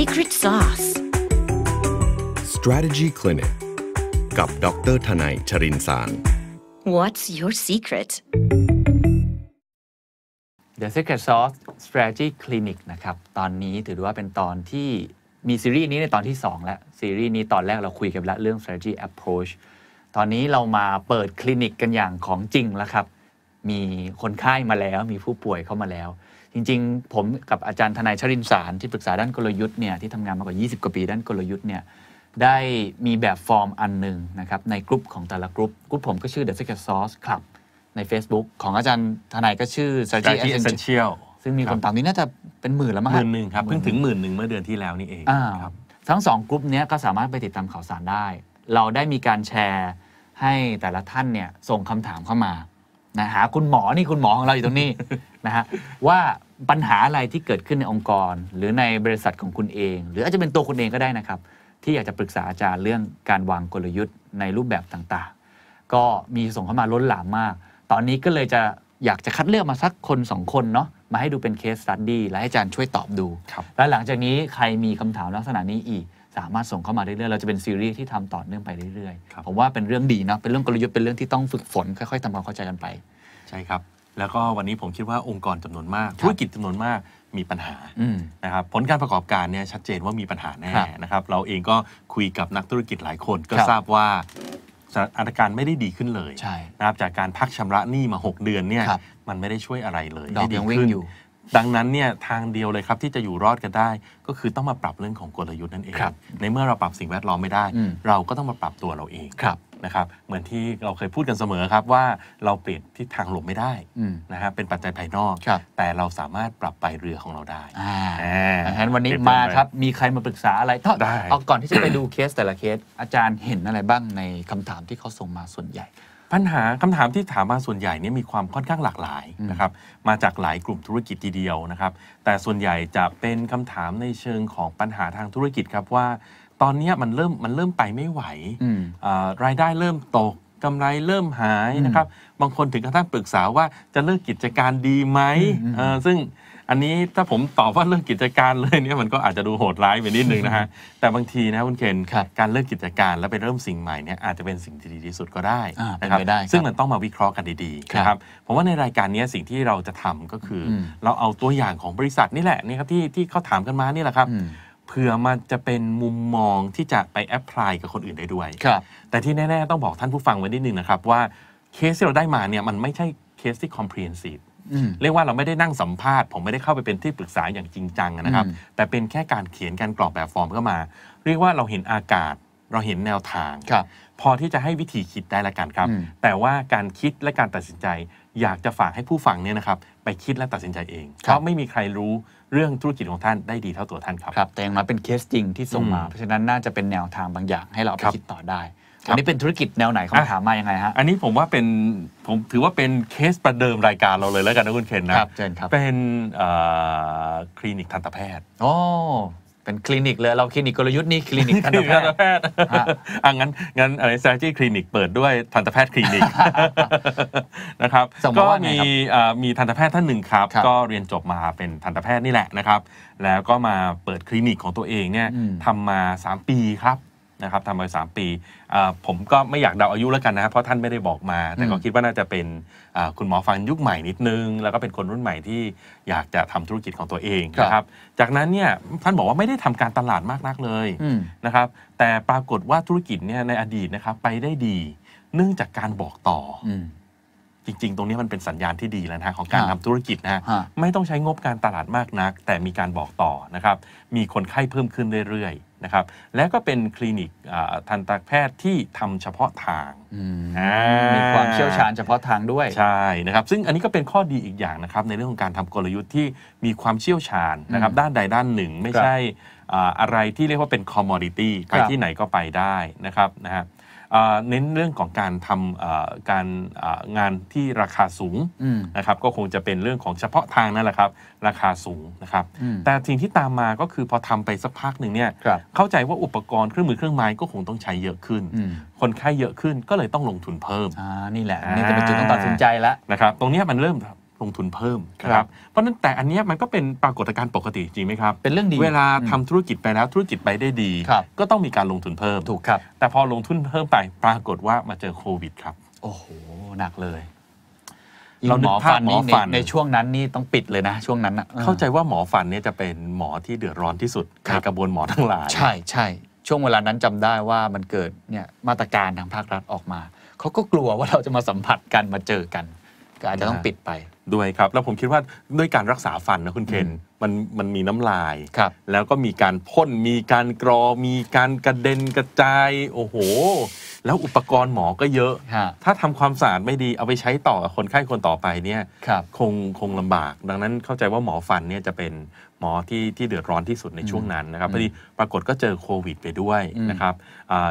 Secret Sauce Strategy Clinic กับ ดรทนายชรินสาร What's your secret The Secret Sauce Strategy Clinic นะครับ ตอนนี้ถือว่าเป็นตอนที่มีซีรีส์นี้ในตอนที่ 2 แล้ว ซีรีส์นี้ตอนแรกเราคุยกันแล้วเรื่อง strategy approach ตอนนี้เรามาเปิดคลินิกกันอย่างของจริงแล้วครับ มีคนไข้มาแล้ว มีผู้ป่วยเข้ามาแล้วจริง ๆ ผมกับ อาจารย์ทนายชรินสารที่ปรึกษาด้านกลยุทธ์เนี่ยที่ทำงานมากว่า 20 กว่าปีด้านกลยุทธ์เนี่ยได้มีแบบฟอร์มอันหนึ่งนะครับในกลุ่มของแต่ละกลุ่มกลุ่มผมก็ชื่อ The Secret Sauce Club ใน Facebook ของอาจารย์ทนายก็ชื่อ Strategy Essential ซึ่งมีคนตามนี้น่าจะเป็นหมื่นแล้วมั้งหมื่นหนึ่งครับเพิ่งถึงหมื่นหนึ่ง เมื่อเดือนที่แล้วนี่เองครับทั้งสองกลุ่มนี้ก็สามารถไปติดตามข่าวสารได้ เราได้มีการแชร์ให้แต่ละท่านเนี่ยส่งคำถามเข้ามานะหาคุณหมอนี่คุณหมอของเราอยู่ตรงนี้นะฮะว่าปัญหาอะไรที่เกิดขึ้นในองค์กรหรือในบริษัทของคุณเอง หรืออาจจะเป็นตัวคุณเองก็ได้นะครับ ที่อยากจะปรึกษาอาจารย์เรื่องการวางกลยุทธ์ในรูปแบบต่างๆ ก็มีส่งเข้ามาล้นหลามมาก ตอนนี้ก็เลยจะอยากจะคัดเลือกมาสักคนสองคนเนาะมาให้ดูเป็นเคสสตัดดี้และให้อาจารย์ช่วยตอบดู และหลังจากนี้ใครมีคำถามลักษณะนี้อีกสามารถส่งเข้ามาเรื่อยๆเราจะเป็นซีรีส์ที่ทำต่อเนื่องไปเรื่อยๆผมว่าเป็นเรื่องดีเนาะเป็นเรื่องกลยุทธ์เป็นเรื่องที่ต้องฝึกฝนค่อยๆทำความเข้าใจกันไปใช่ครับ แล้วก็วันนี้ผมคิดว่าองค์กรจำนวนมาก ธุรกิจจานวนมากมีปัญหา นะครับ ผลการประกอบการเนี่ยชัดเจนว่ามีปัญหาแน่ นะครับ เราเองก็คุยกับนักธุรกิจหลายคน ก็ทราบว่าสถานการณ์ไม่ได้ดีขึ้นเลย นะครับ จากการพักชำระหนี้มา 6 เดือนเนี่ย มันไม่ได้ช่วยอะไรเลย ดอกยังวิ่งอยู่ดังนั้นเนี่ยทางเดียวเลยครับ ที่จะอยู่รอดกันได้ ก็คือต้องมาปรับเรื่องของกลยุทธ์นั่นเองในเมื่อเราปรับสิ่งแวดล้อมไม่ได้ เราก็ต้องมาปรับตัวเราเองนะครับเหมือนที่เราเคยพูดกันเสมอครับว่าเราเปลี่ยนทิศทางลมไม่ได้นะฮะเป็นปัจจัยภายนอก แต่เราสามารถปรับไปเรือของเราได้ดังนั้นวันนี้มาครับมีใครมาปรึกษาอะไรเอาก่อนที่จะไปดูเคสแต่ละเคสอาจารย์เห็นอะไรบ้างในคำถามที่เขาส่งมาส่วนใหญ่ปัญหาคำถามที่ถามมาส่วนใหญ่นี่มีความค่อนข้างหลากหลายนะครับมาจากหลายกลุ่มธุรกิจทีเดียวนะครับแต่ส่วนใหญ่จะเป็นคำถามในเชิงของปัญหาทางธุรกิจครับว่า ตอนนี้มันเริ่มมันเริ่มไปไม่ไหวรายได้เริ่มตกกำไรเริ่มหายนะครับบางคนถึงกระทั่งปรึกษาว่าจะเลิกกิจการดีไหมซึ่งอันนี้ถ้าผมตอบว่าเรื่องกิจการเลยเนี่ยมันก็อาจจะดูโหดร้ายไปนิดนึงนะฮะ แต่บางทีนะคุณเคนการเลิกกิจการแล้วไปเริ่มสิ่งใหม่เนี่ยอาจจะเป็นสิ่งที่ดีที่สุดก็ได้นะครับซึ่งมันต้องมาวิเคราะห์กันดีๆนะครับผมว่าในรายการนี้สิ่งที่เราจะทำก็คือ เราเอาตัวอย่างของบริษัทนี่แหละนี่ครับที่ที่เขาถามกันมานี่แหละครับเผื่อมันจะเป็นมุมมองที่จะไปแอพพลายกับคนอื่นได้ด้วยแต่ที่แน่ๆต้องบอกท่านผู้ฟังไว้นิดนึงนะครับว่าเคสที่เราได้มาเนี่ยมันไม่ใช่เคสที่ comprehensive เรียกว่าเราไม่ได้นั่งสัมภาษณ์ผมไม่ได้เข้าไปเป็นที่ปรึกษาอย่างจริงจังนะครับแต่เป็นแค่การเขียนการกรอกแบบฟอร์มเข้ามา เรียกว่าเราเห็นอากาศ เราเห็นแนวทาง พอที่จะให้วิธีคิดได้ละกันครับ แต่ว่าการคิดและการตัดสินใจ อยากจะฝากให้ผู้ฟังเนี่ยนะครับ ไปคิดและตัดสินใจเองเพราะไม่มีใครรู้เรื่องธุรกิจของท่านได้ดีเท่าตัวท่านครับครับแต่อย่างน้อยเป็นเคสจริงที่ส่งมาเพราะฉะนั้นน่าจะเป็นแนวทางบางอย่างให้เราไปคิดต่อได้อันนี้เป็นธุรกิจแนวไหนคำถามมายังไงฮะอันนี้ผมว่าเป็นผมถือว่าเป็นเคสประเดิมรายการเราเลยแล้วกันนะคุณเคนนะครับเครับเป็นคลินิกทันตแพทย์อ้อเป็นคลินิกเลยเราคลินิกกลยุทธ์นี่คลินิกทันตแพทย์อ่ะงั้นงั้นอะไรแซจี้คลินิก เปิดด้วยทันตแพทย์คลินิกนะครับก็มีมีทันตแพทย์ท่านหนึ่งครับก็เรียนจบมาเป็นทันตแพทย์นี่แหละนะครับ แล้วก็มาเปิดคลินิกของตัวเองเนี่ยทำมา 3 ปีครับนะครับทำมาสามปี ผมก็ไม่อยากเดาอายุแล้วกันนะครับเพราะท่านไม่ได้บอกมาแต่ก็คิดว่าน่าจะเป็นคุณหมอฟันยุคใหม่นิดนึง แล้วก็เป็นคนรุ่นใหม่ที่อยากจะทำธุรกิจของตัวเองนะครับจากนั้นเนี่ยท่านบอกว่าไม่ได้ทำการตลาดมากนักเลยนะครับแต่ปรากฏว่าธุรกิจเนี่ยในอดีตนะครับ ไปได้ดีเนื่องจากการบอกต่อ จริงๆ ตรงนี้มันเป็นสัญญาณที่ดีแล้วนะของการทำธุรกิจนะไม่ต้องใช้งบการตลาดมากนัก แต่มีการบอกต่อนะครับมีคนไข้เพิ่มขึ้นเรื่อยๆนะครับและก็เป็นคลินิกทันตแพทย์ที่ทำเฉพาะทาง มีความเชี่ยวชาญเฉพาะทางด้วย ใช่นะครับ ซึ่งอันนี้ก็เป็นข้อดีอีกอย่างนะครับ ในเรื่องของการทำกลยุทธ์ที่มีความเชี่ยวชาญนะครับด้านใดด้านหนึ่งไม่ใช่อะไรที่เรียกว่าเป็นคอมมอดิตี้ไปที่ไหนก็ไปได้นะครับนะฮะเน้นเรื่องของการทำการงานที่ราคาสูงนะครับก็คงจะเป็นเรื่องของเฉพาะทางนั่นแหละครับราคาสูงนะครับแต่สิ่งที่ตามมาก็คือพอทำไปสักพักหนึ่งเนี่ยเข้าใจว่าอุปกรณ์เครื่องมือเครื่องไม้ก็คงต้องใช้เยอะขึ้น คนไข้เยอะขึ้นก็เลยต้องลงทุนเพิ่มนี่แหละนี่จะเป็นจุดต้องตัดสินใจแล้วนะครับตรงนี้มันเริ่มลงทุนเพิ่มครับเพราะฉะนั้นแต่อันนี้มันก็เป็นปรากฏการณ์ปกติจริงไหมครับเป็นเรื่องดีเวลาทำธุรกิจไปแล้วธุรกิจไปได้ดีก็ต้องมีการลงทุนเพิ่มถูกครับ แต่พอลงทุนเพิ่มไปปรากฏว่ามาเจอโควิดครับ โอ้โหหนักเลยเราหมอฟันนีนในช่วงนั้นนี่ต้องปิดเลยนะ ช่วงนั้นเข้าใจว่าหมอฟันเนี่ยจะเป็นหมอที่เดือดร้อนที่สุดในกระบวนหมอทั้งหลายใช่ใช่ช่วงเวลานั้นจำได้ว่ามันเกิดเนี่ยมาตรการทางภาครัฐออกมาเขาก็กลัวว่าเราจะมาสัมผัสกันมาเจอกันก็อาจจะต้องปิดไปด้วยครับ แล้วผมคิดว่าด้วยการรักษาฟันนะ คุณเคนมันมันมีน้ำลาย แล้วก็มีการพ่น มีการกรอ มีการกระเด็นกระจาย โอ้โห แล้วอุปกรณ์หมอก็เยอะ ถ้าทำความสะอาดไม่ดี เอาไปใช้ต่อคนไข้คนต่อไปเนี่ยคคงคงลำบาก ดังนั้นเข้าใจว่าหมอฟันเนี่ยจะเป็นหมอที่ที่เดือดร้อนที่สุดในช่วงนั้นนะครับพอดีปรากฏก็เจอโควิด ไปด้วยนะครับ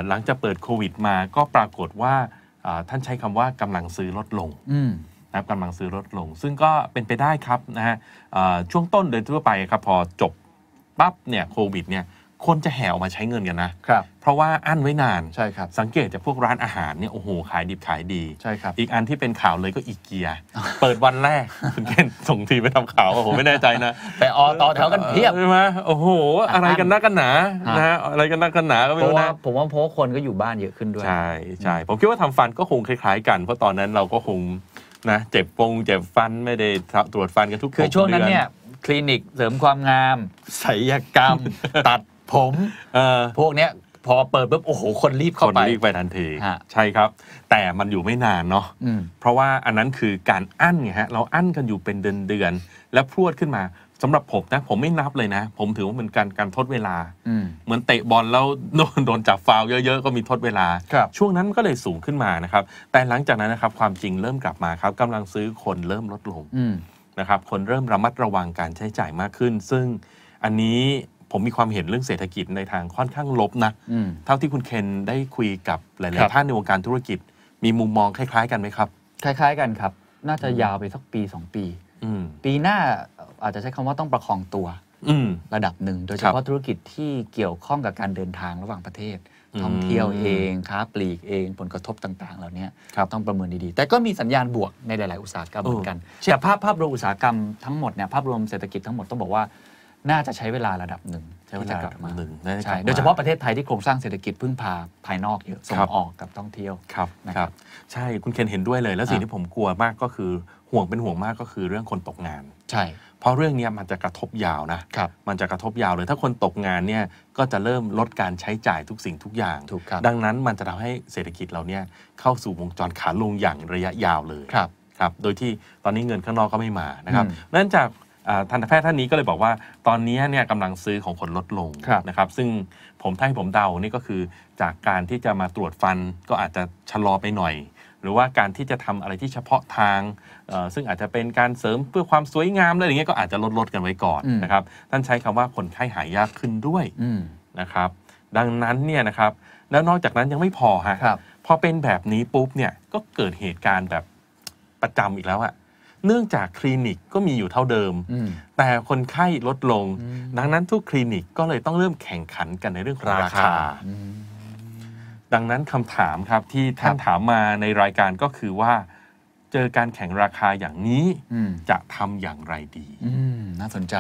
หลังจากเปิดโควิดมาก็ปรากฏว่าท่านใช้คำว่ากำลังซื้อลดลงนะครับกำลังซื้อลดลงซึ่งก็เป็นไปได้ครับนะฮะช่วงต้นโดยทั่วไปครับ พอจบปั๊บเนี่ยโควิดเนี่ยคนจะแห่ออกมาใช้เงินกันนะครับเพราะว่าอั้นไว้นานใช่ครับสังเกตจากพวกร้านอาหารเนี่ยโอ้โห ขายดิบขายดีใช่ครับอีกอันที่เป็นข่าวเลยก็อีเกีย เปิดวันแรกคุณเกณฑ์ส่งทีไปทำข่าวโอ้โหไม่แน่ใจนะ แต่ออต่อแถวกันเพียบใช่ไหมโอ้โหอะไรกันนักกันหนานะฮะอะไรกันนักกันหนาก็ไม่รู้นะผมว่าเพราะคนก็อยู่บ้านเยอะขึ้นด้วยใช่ใช่ผมคิดว่าทำฟันก็คงคล้ายๆ กันเพราะตอนนั้นเราก็คงนะเจ็บปงเจ็บฟันไม่ได้ตรวจฟันกันทุกคือช่วงนั้นเนี่ยคลินิกเสริมความงามศัลยกรรมตัดผมเออพวกเนี้ยพอเปิดปุ๊บโอ้โห คนรีบเข้าไปคนรีบไปทันทีใช่ครับ แต่มันอยู่ไม่นานเนาะเพราะว่าอันนั้นคือการอั้นไงฮะ เราอั้นกันอยู่เป็นเดือนเดือนแล้วพรวดขึ้นมาสำหรับผมนะ ผมไม่นับเลยนะ ผมถือว่าเป็นการการทดเวลาเหมือนเตะบอลแล้วโดนโดนจับฟาวเยอะๆ ก็มีทดเวลา ช่วงนั้นก็เลยสูงขึ้นมานะครับ แต่หลังจากนั้นนะครับ ความจริงเริ่มกลับมาครับกำลังซื้อคนเริ่มลดลงนะครับคนเริ่มระมัดระวังการใช้จ่ายมากขึ้น ซึ่งอันนี้ผมมีความเห็นเรื่องเศรษฐกิจในทางค่อนข้างลบนะเท่าที่คุณเคนได้คุยกับหลายๆท่านในวงการธุรกิจ มีมุมมองคล้ายๆกันไหมครับ คล้ายๆกันครับ น่าจะยาวไปสักปี 2 ปีปีหน้าอาจจะใช้คำว่าต้องประคองตัวระดับหนึ่งโดยเฉพาะธุรกิจที่เกี่ยวข้องกับการเดินทางระหว่างประเทศ ท่องเที่ยวเองค้าปลีกเองผลกระทบต่าง ๆเหล่านี้ต้องประเมินดีๆแต่ก็มีสัญญาณบวกในหลายๆอุตสาหกรรมเหมือนกันแต่ภาพภาพรวมอุตสาหกรรมทั้งหมดเนี่ยภาพรวมเศรษฐกิจทั้งหมดต้องบอกว่า น่าจะใช้เวลาระดับหนึ่งใช้เวลากลับมาใช่โดยเฉพาะประเทศไทยที่โครงสร้างเศรษฐกิจพึ่งพาภายนอกเยอะส่งออกกับท่องเที่ยวนะครับ ใช่คุณเคนเห็นด้วยเลย แล้วสิ่งที่ผมกลัวมากก็คือห่วงเป็นห่วงมากก็คือเรื่องคนตกงานใช่ เพราะเรื่องนี้มันจะกระทบยาวนะครับมันจะกระทบยาวเลยถ้าคนตกงานเนี่ยก็จะเริ่มลดการใช้จ่ายทุกสิ่งทุกอย่างดังนั้นมันจะทำให้เศรษฐกิจเราเนี่ยเข้าสู่วงจรขาลงอย่างระยะยาวเลยครับครับโดยที่ตอนนี้เงินข้างนอกก็ไม่มานะครับเนื่องจากทันตแพทย์ท่านนี้ก็เลยบอกว่า ตอนนี้เนี่ยกำลังซื้อของคนลดลงนะครับซึ่งผมถ้าให้ผมเดานี่ก็คือจากการที่จะมาตรวจฟัน ก็อาจจะชะลอไปหน่อยหรือว่าการที่จะทำอะไรที่เฉพาะทางซึ่งอาจจะเป็นการเสริมเพื่อความสวยงามอะไรอย่างเงี้ยก็อาจจะลดลดกันไว้ก่อนนะครับ ท่านใช้คำว่าคนไข้หายยากขึ้นด้วยนะครับ ดังนั้นเนี่ยนะครับ แล้วนอกจากนั้นยังไม่พอฮะพอเป็นแบบนี้ปุ๊บเนี่ยก็เกิดเหตุการณ์แบบประจำอีกแล้วอะเนื่องจากคลินิกก็มีอยู่เท่าเดิมแต่คนไข้ลดลง ดังนั้นทุกคลินิกก็เลยต้องเริ่มแข่งขันกันในเรื่องของราคาดังนั้นคำถามครับ ที่ท่านถามมาในรายการก็คือว่า เจอการแข่งราคาอย่างนี้ จะทำอย่างไรดีน่าสนใจ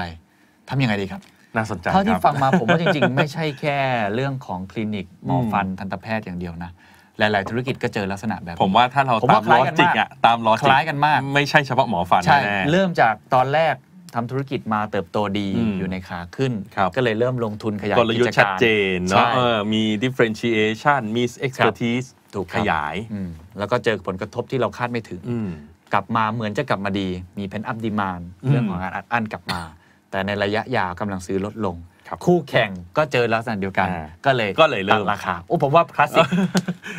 ทำยังไงดีครับน่าสนใจเท่าที่ฟังมา ผมว่าจริงๆ ไม่ใช่แค่เรื่องของคลินิก หมอฟันทันตแพทย์อย่างเดียวนะ หลายๆธุรกิจก็เจอลักษณะแบบ ผมว่าถ้าเราตามลอจิกอะตามลอจิกคล้ายกันมากไม่ใช่เฉพาะหมอฟันใช่เริ่มจากตอนแรกทำธุรกิจมาเติบโตดีอยู่ในขาขึ้น ก็เลยเริ่มลงทุนขยายกิจการลยุทธ์ชัดเจนเนาะมี differentiation มี expertise ถูกขยาย แล้วก็เจอผลกระทบที่เราคาดไม่ถึง กลับมาเหมือนจะกลับมาดีมีเพนอัพดีมานเรื่องของการอัดอั้นกลับมา แต่ในระยะยาวกำลังซื้อลดลงคู่แข่งก็เจอลักษณะเดียวกัน ก็เลยก็เลยเริ่มราคาโอ้ผมว่าคลาสสิก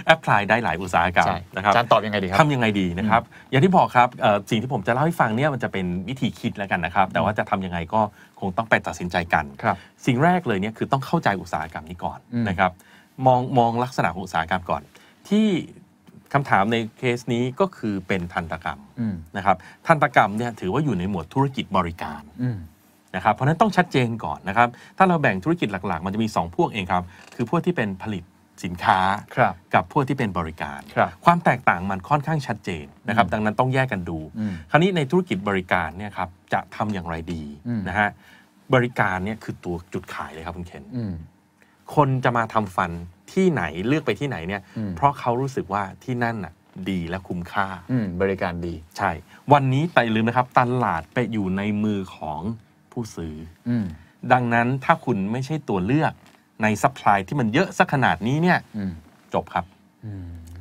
แอปพลายได้หลายอุตสาหกรรมนะครับอาจารย์ตอบยังไงดีครับทำยังไงดีนะครับอย่างที่บอกครับสิ่งที่ผมจะเล่าให้ฟังเนี่ยมันจะเป็นวิธีคิดแล้วกันนะครับแต่ว่าจะทํำยังไงก็คงต้องไปตัดสินใจกันครับ สิ่งแรกเลยเนี่ยคือต้องเข้าใจอุตสาหกรรมนี้ก่อนนะครับ มองมองลักษณะของอุตสาหกรรมก่อน ที่คำถามในเคสนี้ก็คือเป็นทันตกรรมนะครับทันตกรรมเนี่ยถือว่าอยู่ในหมวดธุรกิจบริการนะครับ เพราะนั้นต้องชัดเจนก่อนนะครับ ถ้าเราแบ่งธุรกิจหลัก ๆมันจะมี2พวกเองครับ คือพวกที่เป็นผลิตสินค้า กับพวกที่เป็นบริการครความแตกต่างมันค่อนข้างชัดเจนนะครับ ดังนั้นต้องแยกกันดู คราวนี้ในธุรกิจบริการเนี่ยครับจะทำอย่างไรดี นะฮะ บริการเนี่ยคือตัวจุดขายเลยครับคุณเคนคนจะมาทำฟันที่ไหนเลือกไปที่ไหนเนี่ย เพราะเขารู้สึกว่าที่นั่นอ่ะดีและคุ้มค่า บริการดี ใช่ วันนี้แต่ลืมนะครับตลาดไปอยู่ในมือของผู้ซื้ออดังนั้นถ้าคุณไม่ใช่ตัวเลือกในซัพพลายที่มันเยอะสักขนาดนี้เนี่ยจบครับ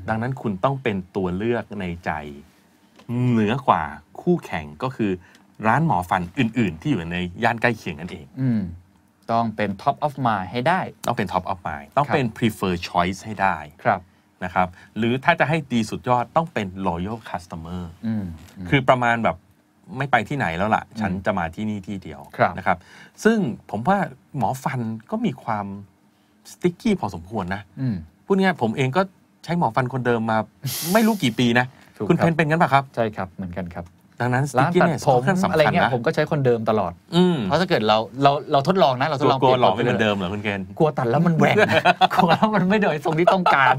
ดังนั้นคุณต้องเป็นตัวเลือกในใจ เหนือกว่าคู่แข่งก็คือร้านหมอฟันอื่นๆ ที่อยู่ในย่านใกล้เคียงกันเองต้องเป็น top of mind ให้ได้ ต้องเป็น top of mind ต้องเป็น prefer choice ให้ได้ ครับ นะครับ หรือถ้าจะให้ดีสุดยอดต้องเป็น loyal customer คือประมาณแบบไม่ไปที่ไหนแล้วล่ะ ฉันจะมาที่นี่ที่เดียวนะครับ ซึ่งผมว่าหมอฟันก็มีความสติ๊กกี้พอสมควรนะพูดง่ายผมเองก็ใช้หมอฟันคนเดิมมา ไม่รู้กี่ปีนะ คุณเพนเป็นกันปะครับ ใช่ครับ เหมือนกันครับ ดังนั้นี้เนตัดผมอะไรเงี้ยผมก็ใช้คนเดิมตลอด เพราะถ้าเกิดเราเราเราทดลองนะเราทดลองกลัวหลอกไม่เป็นเดิมเหรอ คุณเกณฑ์กลัวตัดแล้วมันแหว่งกลัวแล้วมันไม่เดินทรงที่ต้องการ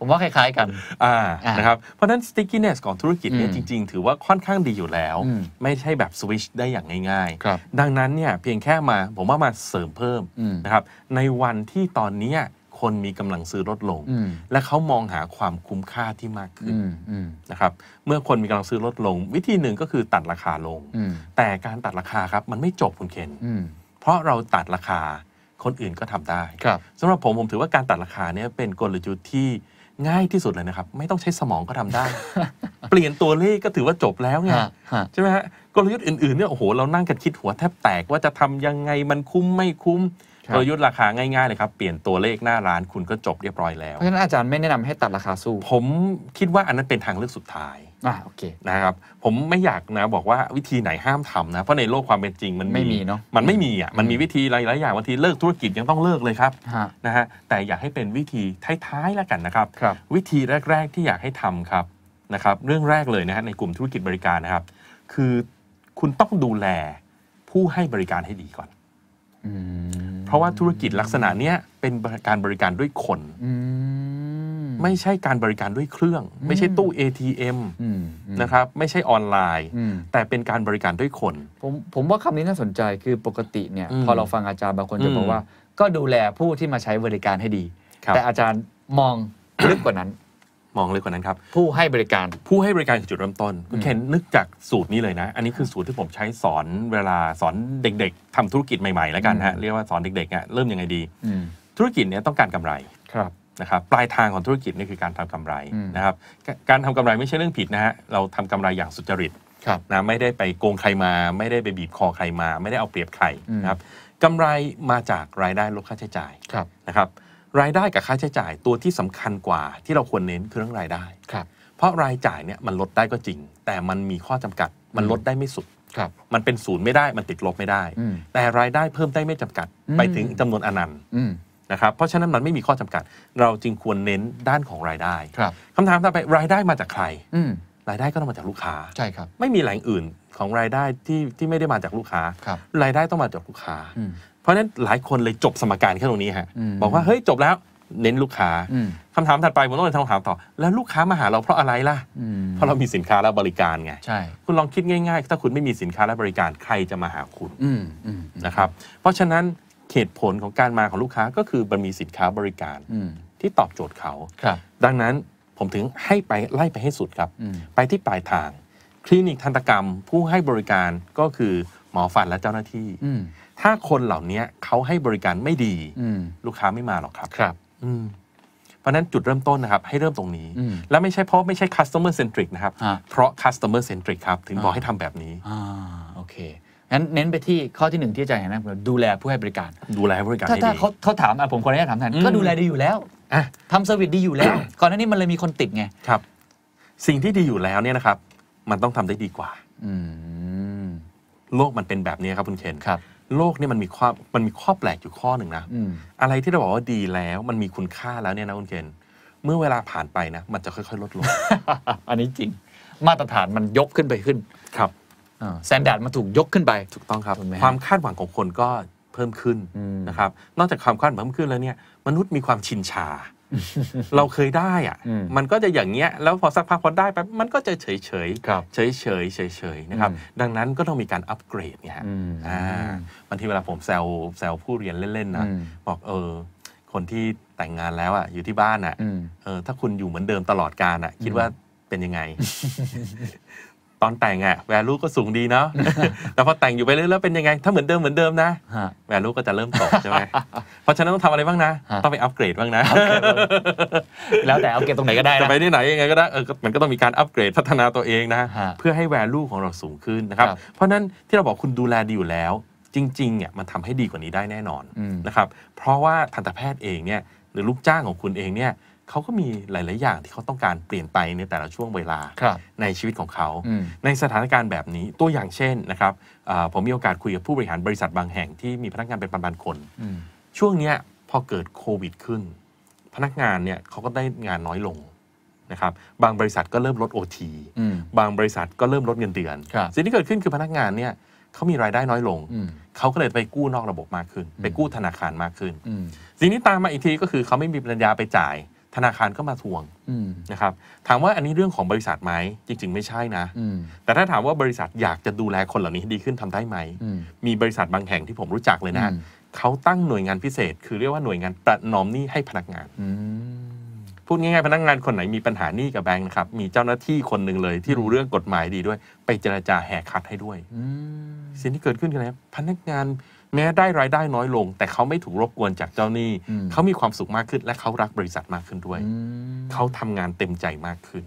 ผมว่าคล้ายๆกันอ่านะครับ เพราะฉะนั้น stickiness ของธุรกิจเนี่ยจริง ๆ ถือว่าค่อนข้างดีอยู่แล้ว ไม่ใช่แบบสวิชได้อย่างง่าย ๆ ดังนั้นเนี่ยเพียงแค่มาผมว่ามาเสริมเพิ่มนะครับในวันที่ตอนนี้ คนมีกำลังซื้อลดลง และเขามองหาความคุ้มค่าที่มากขึ้นนะครับเมื่อคนมีกำลังซื้อลดลง วิธีหนึ่งก็คือตัดราคาลง แต่การตัดราคาครับมันไม่จบคุณเคนเพราะเราตัดราคาคนอื่นก็ทำได้สำหรับผมผมถือว่าการตัดราคาเนี่ยเป็นกลยุทธ์ที่ง่ายที่สุดเลยนะครับ ไม่ต้องใช้สมองก็ทำได้ เปลี่ยนตัวเลขก็ถือว่าจบแล้วไงใช่ไหมฮะกลยุทธ์อื่นๆเนี่ยโอ้โห เรานั่งกันคิดหัวแทบแตกว่าจะทำยังไงมันคุ้มไม่คุ้มกลยุทธ์ราคาง่ายๆเลยครับ เปลี่ยนตัวเลขหน้าร้านคุณก็จบเรียบร้อยแล้วเพราะฉะนั้นอาจารย์ไม่แนะนำให้ตัดราคาสู้ผมคิดว่าอันนั้นเป็นทางเลือกสุดท้ายอ่าโอเคนะครับผมไม่อยากนะบอกว่าวิธีไหนห้ามทำนะเพราะในโลกความเป็นจริงมันไม่มีเนาะมันไม่มีอ่ะมันมีวิธีหลายอย่างบางทีเลิกธุรกิจยังต้องเลิกเลยครับนะฮะแต่อยากให้เป็นวิธีท้ายๆแล้วกันนะครับ วิธีแรก ๆที่อยากให้ทำครับนะครับ เรื่องแรกเลยนะฮะในกลุ่มธุรกิจบริการนะครับ คือคุณต้องดูแลผู้ให้บริการให้ดีก่อนเพราะว่าธุรกิจลักษณะเนี้ยเป็นการบริการด้วยคนไม่ใช่การบริการด้วยเครื่อง ไม่ใช่ตู้ ATM นะครับไม่ใช่ออนไลน์แต่เป็นการบริการด้วยคน ผมผมว่าคำนี้น่าสนใจคือปกติเนี่ย พอเราฟังอาจารย์บางคนจะบอกว่า ก็ดูแลผู้ที่มาใช้บริการให้ดี แต่อาจารย์มองลึกกว่านั้น มองลึกกว่านั้นครับผู้ให้บริการผู้ให้บริการคือจุดเริ่มต้นคุณเคนนึกจากสูตรนี้เลยนะ อันนี้คือสูตรที่ผมใช้สอนเวลาสอนเด็ก ๆ ทำธุรกิจใหม่ๆ แล้วกันฮะเรียกว่าสอนเด็กๆเริ่มยังไงดีธุรกิจเนี้ยต้องการกำไรครับนะครับปลายทางของธุรกิจนี่คือการทำกำไรนะครับ การทำกำไรไม่ใช่เรื่องผิดนะฮะเราทำกำไรอย่างสุจริตนะไม่ได้ไปโกงใครมา ไม่ได้ไปบีบคอใครมา ไม่ได้เอาเปรียบใครนะครับกำไรมาจากรายได้ลดค่าใช้จ่ายนะครับ รายได้กับค่าใช้จ่าย ตัวที่สำคัญกว่า ที่เราควรเน้นคือเรื่องรายได้ครับ เพราะรายจ่ายเนี่ยมันลดได้ก็จริง แต่มันมีข้อจำกัด มันลดได้ไม่สุดครับ มันเป็นศูนย์ไม่ได้มันติดลบไม่ได้ แต่รายได้เพิ่มได้ไม่จำกัด ไปถึงจำนวนอนันต์นะครับเพราะฉะนั้นมันไม่มีข้อจำกัด เราจึงควรเน้นด้านของรายได้ครับคำถามต่อไปรายได้มาจากใครรายได้ก็ต้องมาจากลูกค้าใช่ครับไม่มีแหล่งอื่นของรายได้ที่ที่ไม่ได้มาจากลูกค้า รายได้ต้องมาจากลูกค้าเพราะฉะนั้นหลายคนเลยจบสมการแค่ตรงนี้ฮะบอกว่าเฮ้ยจบแล้วเน้นลูกค้าคำถามถัดไปผมต้องเลยคำถามต่อ แล้วลูกค้ามาหาเราเพราะอะไรล่ะเพราะเรามีสินค้าและบริการไงใช่คุณลองคิดง่ายๆ ถ้าคุณไม่มีสินค้าและบริการใครจะมาหาคุณนะครับเพราะฉะนั้นเหตุผลของการมาของลูกค้าก็คือมันมีสินค้าบริการที่ตอบโจทย์เขาดังนั้นผมถึงให้ไปไล่ไปให้สุดครับ ไปที่ปลายทาง คลินิกทันตกรรมผู้ให้บริการก็คือหมอฟันและเจ้าหน้าที่ถ้าคนเหล่านี้เขาให้บริการไม่ดีลูกค้าไม่มาหรอกครับครับเพราะนั้นจุดเริ่มต้นนะครับ ให้เริ่มตรงนี้และไม่ใช่เพราะไม่ใช่ customer centric นะครับเพราะ customer centric ครับถึงบอกให้ทำแบบนี้โอเคนั้นเน้นไปที่ข้อที่หนึ่งที่อาจารย์เห็นนะดูแลผู้ให้บริการ ดูแลผู้ให้บริการถ้าเขาเขาถามผมคนแรกถามแทนก็ดูแลดีอยู่แล้วทำเซอร์วิสดีอยู่แล้ว ก่อนหน้านี้มันเลยมีคนติดไง ครับ สิ่งที่ดีอยู่แล้วเนี่ยนะครับมันต้องทำได้ดีกว่าโลกมันเป็นแบบนี้ครับคุณเคนครับโลกนี่มันมีข้อมันมีข้อแปลกอยู่ข้อหนึ่งนะอะไรที่เราบอกว่าดีแล้วมันมีคุณค่าแล้วเนี่ยนะคุณเคนเมื่อเวลาผ่านไปนะมันจะค่อยๆ ลดลงอันนี้จริงมาตรฐานมันยกขึ้นไปขึ้นครับแซนด์ดมาถูกยกขึ้นไปถูกต้องครับความคาดหวังของคนก็เพิ่มขึ้นนะครับ นอกจากความคาดหวังเพิ่มขึ้น แล้วเนี่ยมนุษย์มีความชินชา เราเคยได้อ่ะมันก็จะอย่างเงี้ย แล้วพอสักพักพอได้ไปมันก็จะเฉยเฉยเฉยเฉยเฉยเฉยนะครับ ดังนั้นก็ต้องมีการอัปเกรด เนี่ยฮะบางทีเวลาผมแซวแซวผู้เรียนเล่นๆนะบอกเออ คนที่แต่งงานแล้วอ่ะอยู่ที่บ้านอ่ะเออ ถ้าคุณอยู่เหมือนเดิมตลอดการอ่ะ คิดว่าเป็นยังไงตอนแต่งอะแวลูก็สูงดีเนาะแต่พอแต่งอยู่ไปเรื่อยแล้วเป็นยังไง ถ้าเหมือนเดิมเหมือนเดิมนะแวลูก็จะเริ่มตกใช่ไหมเพราะฉะนั้นต้องทำอะไรบ้างนะ ต้องไปอัปเกรดบ้างนะแล้วแต่อัปเกรดตรงไหนก็ได้จะไปที่ไหนยังไงก็ได้เออมันก็ต้องมีการอัปเกรดพัฒนาตัวเองนะเพื่อให้แวลูของเราสูงขึ้นนะครับเพราะนั้น ที่เราบอกคุณดูแลดีอยู่แล้ว จริงๆเนี่ยมันทำให้ดีกว่านี้ได้แน่นอนนะครับเพราะว่าทันตแพทย์เองเนี่ยหรือลูกจ้างของคุณเองเนี่ยเขาก็มีหลาย ๆ อย่างที่เขาต้องการเปลี่ยนไปในแต่ละช่วงเวลาในชีวิตของเขา ในสถานการณ์แบบนี้ตัวอย่างเช่นนะครับผมมีโอกาสคุยกับผู้บริหารบริษัทบางแห่งที่มีพนักงานเป็นปันๆคนช่วงนี้พอเกิดโควิดขึ้น พนักงานเนี่ยเขาก็ได้งานน้อยลงนะครับบางบริษัทก็เริ่มลดโอทีบางบริษัทก็เริ่มลดเงินเดือนสิ่งที่เกิดขึ้นคือพนักงานเนี่ยเขามีรายได้น้อยลง เขาก็เลยไปกู้นอกระบบมากขึ้น ไปกู้ธนาคารมากขึ้นสิ่งที่ตามมาอีกทีก็คือเขาไม่มีปัญญาไปจ่ายธนาคารก็มาทวงนะครับ ถามว่าอันนี้เรื่องของบริษัทไหมจริงๆ ไม่ใช่นะแต่ถ้าถามว่าบริษัทอยากจะดูแลคนเหล่านี้ดีขึ้นทำได้ไหมมีบริษัทบางแห่งที่ผมรู้จักเลยนะเขาตั้งหน่วยงานพิเศษ คือเรียกว่าหน่วยงานประนอมหนี้ให้พนักงานพูดง่ายๆพนักงานคนไหนมีปัญหาหนี้กับแบงค์นะครับ มีเจ้าหน้าที่คนหนึ่งเลยที่รู้เรื่องกฎหมายดีด้วย ไปเจรจาแหกคัดให้ด้วยสิ่งที่เกิดขึ้นคืออะไรพนักงานแม้ได้รายได้น้อยลง แต่เขาไม่ถูกรบกวนจากเจ้าหนี้เขามีความสุขมากขึ้น และเขารักบริษัทมากขึ้นด้วย เขาทำงานเต็มใจมากขึ้น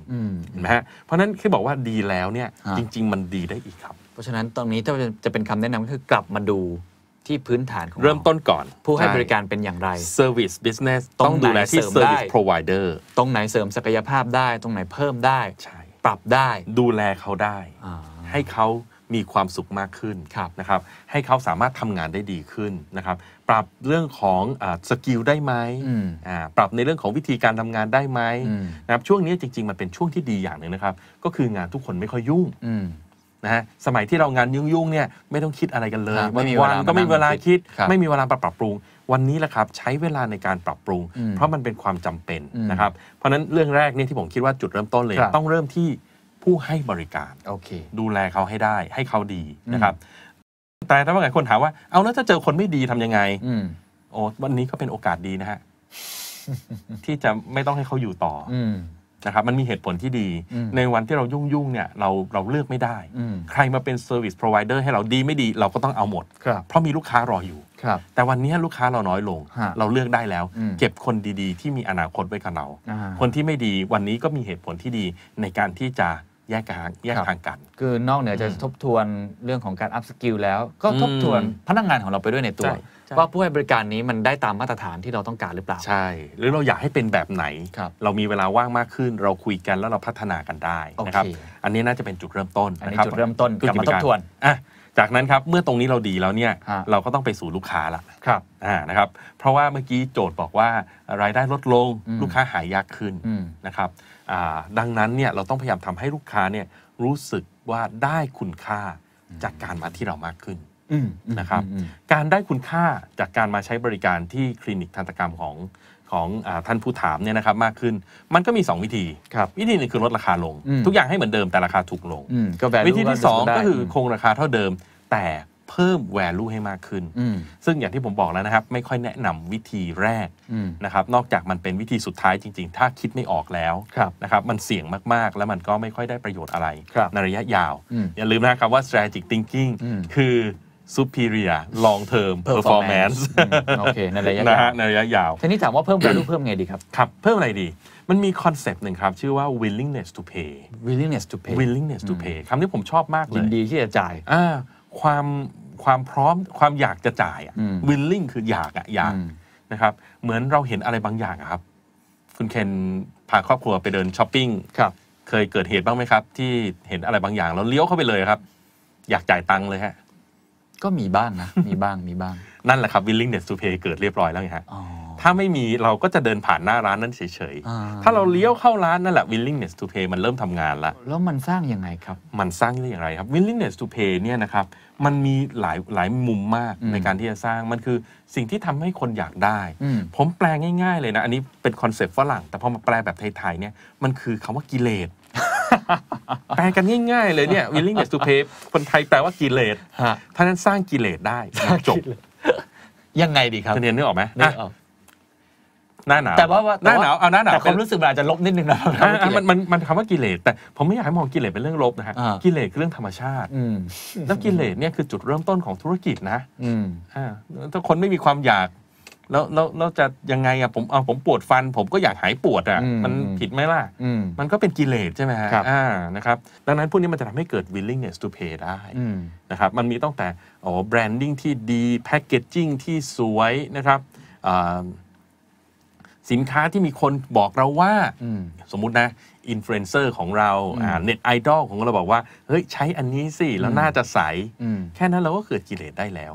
นะฮะเพราะนั้นคือบอกว่าดีแล้วเนี่ยจริง ๆ มันดีได้อีกครับ เพราะฉะนั้นตรงนี้ถ้าจะเป็นคำแนะนำก็คือกลับมาดูที่พื้นฐานของเริ่มต้นก่อน ผู้ให้บริการเป็นอย่างไร Service Business ต้องดูแลที่ Service Provider ตรงไหนเสริมศักยภาพได้ ตรงไหนเพิ่มได้ปรับได้ ดูแลเขาได้ให้เขามีความสุขมากขึ้นนะครับ ให้เขาสามารถทำงานได้ดีขึ้นนะครับ ปรับเรื่องของสกิลได้ไหมปรับในเรื่องของวิธีการทำงานได้ไหมนะครับช่วงนี้จริง ๆมันเป็นช่วงที่ดีอย่างหนึ่งนะครับ ก็คืองานทุกคนไม่ค่อยยุ่งนะฮะสมัยที่เรางานยุ่งๆเนี่ยไม่ต้องคิดอะไรกันเลยวันก็ไม่มีเวลาคิด ไม่มีเวลาปรับปรุง วันนี้แหละครับใช้เวลาในการปรับปรุง เพราะมันเป็นความจำเป็นนะครับเพราะนั้นเรื่องแรกเนี่ยที่ผมคิดว่าจุดเริ่มต้นเลย ต้องเริ่มที่ผู้ให้บริการ โอเค ดูแลเขาให้ได้ ให้เขาดีนะครับ แต่ถ้าว่าไงคนถามว่าเอาแล้วถ้าเจอคนไม่ดีทํำยังไงอโอ้วันนี้ก็เป็นโอกาสดีนะฮะที่จะไม่ต้องให้เขาอยู่ต่ออนะครับมันมีเหตุผลที่ดี ในวันที่เรายุ่งยุ่งเนี่ย เราเราเลือกไม่ได้ใครมาเป็นเซอร์วิสพร็อไวเดอร์ให้เราดีไม่ดี เราก็ต้องเอาหมดเพราะมีลูกค้ารออยู่แต่วันนี้ลูกค้าเราน้อยลง เราเลือกได้แล้ว เก็บคนดีๆ ที่มีอนาคตไว้กับเราคนที่ไม่ดี วันนี้ก็มีเหตุผลที่ดีในการที่จะแยกทางแยกทางกันคือนอกเหนือจะทบทวนเรื่องของการอัพสกิลแล้วก็ทบทวนพนักงานของเราไปด้วยในตัว ว่าผู้ให้บริการนี้มันได้ตามมาตรฐานที่เราต้องการหรือเปล่าใช่ หรือเราอยากให้เป็นแบบไหนรเรามีเวลาว่างมากขึ้นเราคุยกันแล้วเราพัฒนากันได้นะครับอันนี้น่าจะเป็นจุดเริ่มต้นอันนี้จุดเริ่มต้นกับมาทบทวนอ่ะจากนั้นครับเมื่อตรงนี้เราดีแล้วเนี่ยเราก็ต้องไปสู่ลูกค้าละครับอ่านะครับ เพราะว่าเมื่อกี้โจทย์บอกว่ารายได้ลดลงลูกค้าหายยากขึ้นนะครับดังนั้นเนี่ยเราต้องพยายามทำให้ลูกค้าเนี่ยรู้สึกว่าได้คุณค่าจากการมาที่เรามากขึ้นนะครับ การได้คุณค่าจากการมาใช้บริการที่คลินิกทันตกรรมของของอท่านผู้ถามเนี่ยนะครับมากขึ้น มันก็มี 2 วิธีวิธีหนึ่งคือลดราคาลงทุกอย่างให้เหมือนเดิมแต่ราคาถูกลงวิธีที่ 2 ก็คือคงราคาเท่าเดิมแต่เพิ่ม value ให้มากขึ้นซึ่งอย่างที่ผมบอกแล้วนะครับ ไม่ค่อยแนะนำวิธีแรกนะครับนอกจากมันเป็นวิธีสุดท้ายจริง ๆ ถ้าคิดไม่ออกแล้วนะครับ มันเสี่ยงมากๆแล้วมันก็ไม่ค่อยได้ประโยชน์อะไร ในระยะยาว อย่าลืมนะครับว่า strategic thinking คือ superior long term performance โอเคใน ระยะยาวในระยะยาวทีนี้ถามว่าเพิ่ม value เพิ่มไงดีครับครับเพิ่มอะไรดี มันมีคอนเซปต์หนึ่งครับชื่อว่า willingness to pay willingness to pay willingness to pay คำนี้ผมชอบมากเลยยินดีที่จะจ่ายอ่าความความพร้อมความอยากจะจ่ายวิลลิ่งคืออยากอ่ะอยากนะครับ เหมือนเราเห็นอะไรบางอย่างครับ คุณ เคนพาครอบครัวไปเดินช้อปปิ้ง ครับ เคยเกิดเหตุบ้างไหมครับ ที่เห็นอะไรบางอย่าง แล้วเลี้ยวเข้าไปเลยครับ อยากจ่ายตังค์เลยฮะ ก็มีบ้างนะ มีบ้างมีบ้างนั่นแหละครับวิลลิ่งเน็ต s ูเพย์เกิดเรียบร้อยแล้วไงฮะถ้าไม่มีเราก็จะเดินผ่านหน้าร้านนั้นเฉยๆถ้าเราเลี้ยวเข้าร้านนั่นแหละ w i l l i n g น e s s to pay มันเริ่มทำงานละแล้วมันสร้างยังไงครับ มันสร้างได้อย่างไรครับ w i l l i n g น e s s to pay เนี่ยนะครับมันมีหลายหลายมุมมากในการที่จะสร้างมันคือสิ่งที่ทำให้คนอยากได้ ผมแปลงง่ายๆเลยนะ อันนี้เป็นคอนเซปต์ฝรั่ง แต่พอมาแปลแบบไทยๆเนี่ยมันคือคำว่ากิเลสแปลกันง่ายๆเลยเนี่ย willingness to pay คนไทยแปลว่ากิเลสท่านั้นสร้างกิเลสได้ จบ ยังไงดีครับเนียนนึกออกไหมหน้าหนาวแต่ว่าหน้าหนาวเอาหน้าหนาวแต่ความรู้สึกมันอาจจะลบนิดนึงนะมันมันมันคำว่ากิเลสแต่ ผมไม่อยากให้มองกิเลสเป็นเรื่องลบนะฮะกิเลสคือเรื่องธรรมชาติ แล้วกิเลสเนี่ยคือจุดเริ่มต้นของธุรกิจนะถ้าคนไม่มีความอยาก แล้วแล้วจะยังไงอะผมเอาผมปวดฟัน ผมก็อยากหายปวดอะมันผิดไหมล่ะ มันก็เป็นกิเลสใช่ไหมฮะอ่านะครับดังนั้นพวกนี้มันจะทำให้เกิด willingness to pay ได้นะครับมันมีตั้งแต่อ๋อแบรนดิ้งที่ดีแพคเกจจิ้งที่สวยนะครับสินค้าที่มีคนบอกเราว่าสมมุตินะอินฟลูเอนเซอร์ของเราเน็ตไอดอลของเราบอกว่า เฮ้ย ใช้อันนี้สิ แล้วน่าจะใส แค่นั้นเราก็เกิดกิเลสได้แล้ว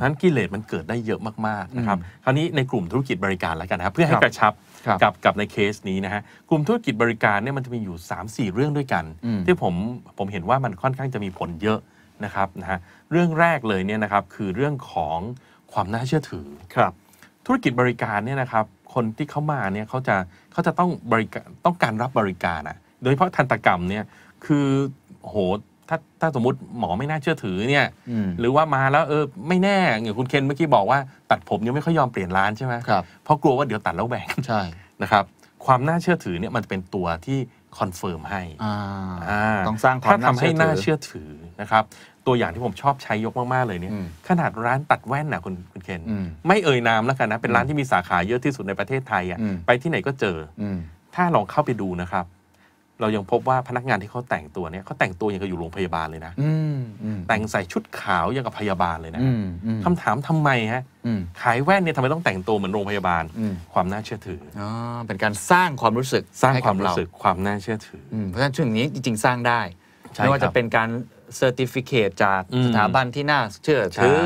นั้นกิเลสมันเกิดได้เยอะมากๆนะครับคราวนี้ในกลุ่มธุรกิจบริการแล้วกันนะครับเพื่อให้กระชับกับกับในเคสนี้นะฮะกลุ่มธุรกิจบริการเนี่ยมันจะมีอยู่ 3-4 เรื่องด้วยกัน ที่ผมผมเห็นว่ามันค่อนข้างจะมีผลเยอะนะครับนะฮะเรื่องแรกเลยเนี่ยนะครับคือเรื่องของความน่าเชื่อถือครับ ธุรกิจบริการเนี่ยนะครับคนที่เขามาเนี่ยเขาจะเขาจะต้องบริการต้องการรับบริการอะโดยเฉพาะทันตกรรมเนี่ยคือโหถ้าถ้าสมมติหมอไม่น่าเชื่อถือเนี่ยหรือว่ามาแล้วเออไม่แน่ อย่างคุณเคนเมื่อกี้บอกว่า ตัดผมยังไม่ค่อยยอมเปลี่ยนร้านใช่ไหมครับเพราะกลัวว่าเดี๋ยวตัดแล้วแบ่งใช่นะครับความน่าเชื่อถือเนี่ยมันเป็นตัวที่คอนเฟิร์มให้ต้องสร้างความน่าเชื่อถือนะครับตัวอย่างที่ผมชอบใช้ยกมากๆเลยเนี่ย ขนาดร้านตัดแว่นนะคุณคุณเคน ไม่เอ่ยนามแล้วกันนะเป็นร้านที่มีสาขาเยอะที่สุดในประเทศไทยอ่ะไปที่ไหนก็เจอถ้าลองเข้าไปดูนะครับ เรายังพบว่าพนักงานที่เขาแต่งตัวเนี่ยเขาแต่งตัวอย่างกับอยู่โรงพยาบาลเลยนะแต่งใส่ชุดขาวอย่างกับพยาบาลเลยนะคำถามทำไมฮะขายแว่นเนี่ยทำไมต้องแต่งตัวเหมือนโรงพยาบาลความน่าเชื่อถืออเป็นการสร้างความรู้สึกสร้างความรู้สึกความน่าเชื่อถือเพราะฉะนั้นช่วงนี้จริง ๆ สร้างได้ไม่ว่าจะเป็นการเซอร์ติฟิเคตจากสถาบันที่น่าเชื่อถือ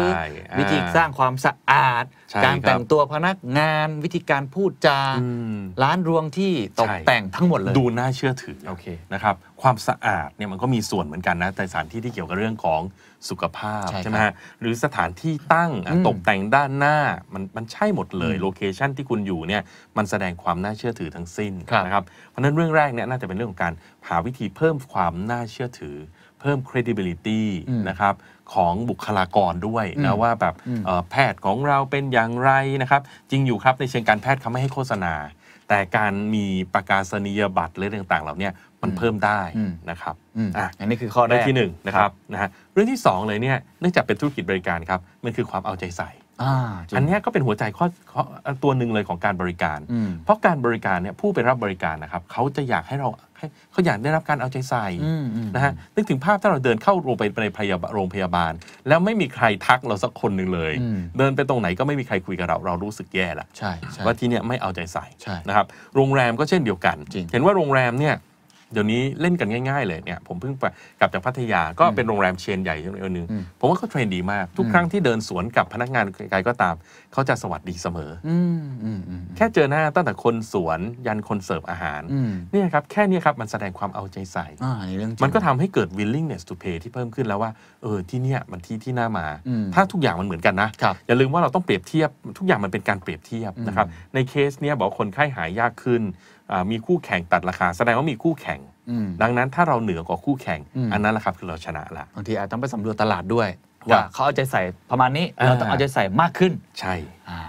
วิธีสร้างความสะอาด การแต่งตัวพนักงานวิธีการพูดจาร้านรวงที่ตกแต่งทั้งหมดเลยดูน่าเชื่อถือโอเคนะครับความสะอาดเนี่ยมันก็มีส่วนเหมือนกันนะแต่สถานที่ที่เกี่ยวกับเรื่องของสุขภาพใช่ไหมหรือสถานที่ตั้งตกแต่งด้านหน้ามันมันใช่หมดเลยโลเคชันที่คุณอยู่เนี่ยมันแสดงความน่าเชื่อถือทั้งสิ้นนะครับเพราะนั้นเรื่องแรกเนี่ยน่าจะเป็นเรื่องของการหาวิธีเพิ่มความน่าเชื่อถือเพิ่ม credibility นะครับของบุคลากรด้วยนะว่าแบบแพทย์ของเราเป็นอย่างไรนะครับ จริงอยู่ครับ ในเชิงการแพทย์เขาไม่ให้โฆษณา แต่การมีประกาศนียบัตรเรื่องต่างๆ เหล่านี้มันเพิ่มได้นะครับอันนี้คือข้อแรกที่หนึ่งนะครับนะฮะเรื่องที่ 2 เลยเนี่ยเนื่องจากเป็นธุรกิจบริการครับมันคือความเอาใจใส่อันนี้ก็เป็นหัวใจข้อตัวหนึ่งเลยของการบริการ เพราะการบริการเนี่ยผู้ไปรับบริการนะครับเขาจะอยากให้เราเขาอยากได้รับการเอาใจใส่นะฮะนึกถึงภาพถ้าเราเดินเข้าโรงไปในโรงพยาบาล แล้วไม่มีใครทักเราสักคนหนึ่งเลย เดินไปตรงไหนก็ไม่มีใครคุยกับเราเรารู้สึกแย่ละว่าที่เนี่ยไม่เอาใจใส่นะครับโรงแรมก็เช่นเดียวกัน เห็นว่าโรงแรมเนี่ยเดี๋ยวนี้เล่นกันง่ายๆ เลยเนี่ย ผมเพิ่งไปกลับจากพัทยาก็เป็นโรงแรมเชนใหญ่อันนึงผมว่าเขาเทรนดีมาก ทุกครั้งที่เดินสวนกับพนักงานใครก็ตาม เขาจะสวัสดีเสมอแค่เจอหน้าตั้งแต่คนสวนยันคนเสิร์ฟอาหารนี่ครับแค่นี้ครับมันแสดงความเอาใจใส่มันก็ทำให้เกิด willingness to pay ที่เพิ่มขึ้นแล้วว่าเออที่เนี่ยมันที่ที่น่ามา ถ้าทุกอย่างมันเหมือนกันนะอย่าลืมว่าเราต้องเปรียบเทียบ ทุกอย่างมันเป็นการเปรียบเทียบนะครับในเคสเนี้ยบอกคนไข้หายยากขึ้นมีคู่แข่งตัดราคาแสดงว่ามีคู่แข่งดังนั้นถ้าเราเหนือกว่าคู่แข่งอันนั้นแหละครับ คือเราชนะละบางที อาจต้องไปสำรวจตลาดด้วยว่าเขาเอาใจใส่ประมาณนี้ เราต้องเอาใจใส่มากขึ้น ใช่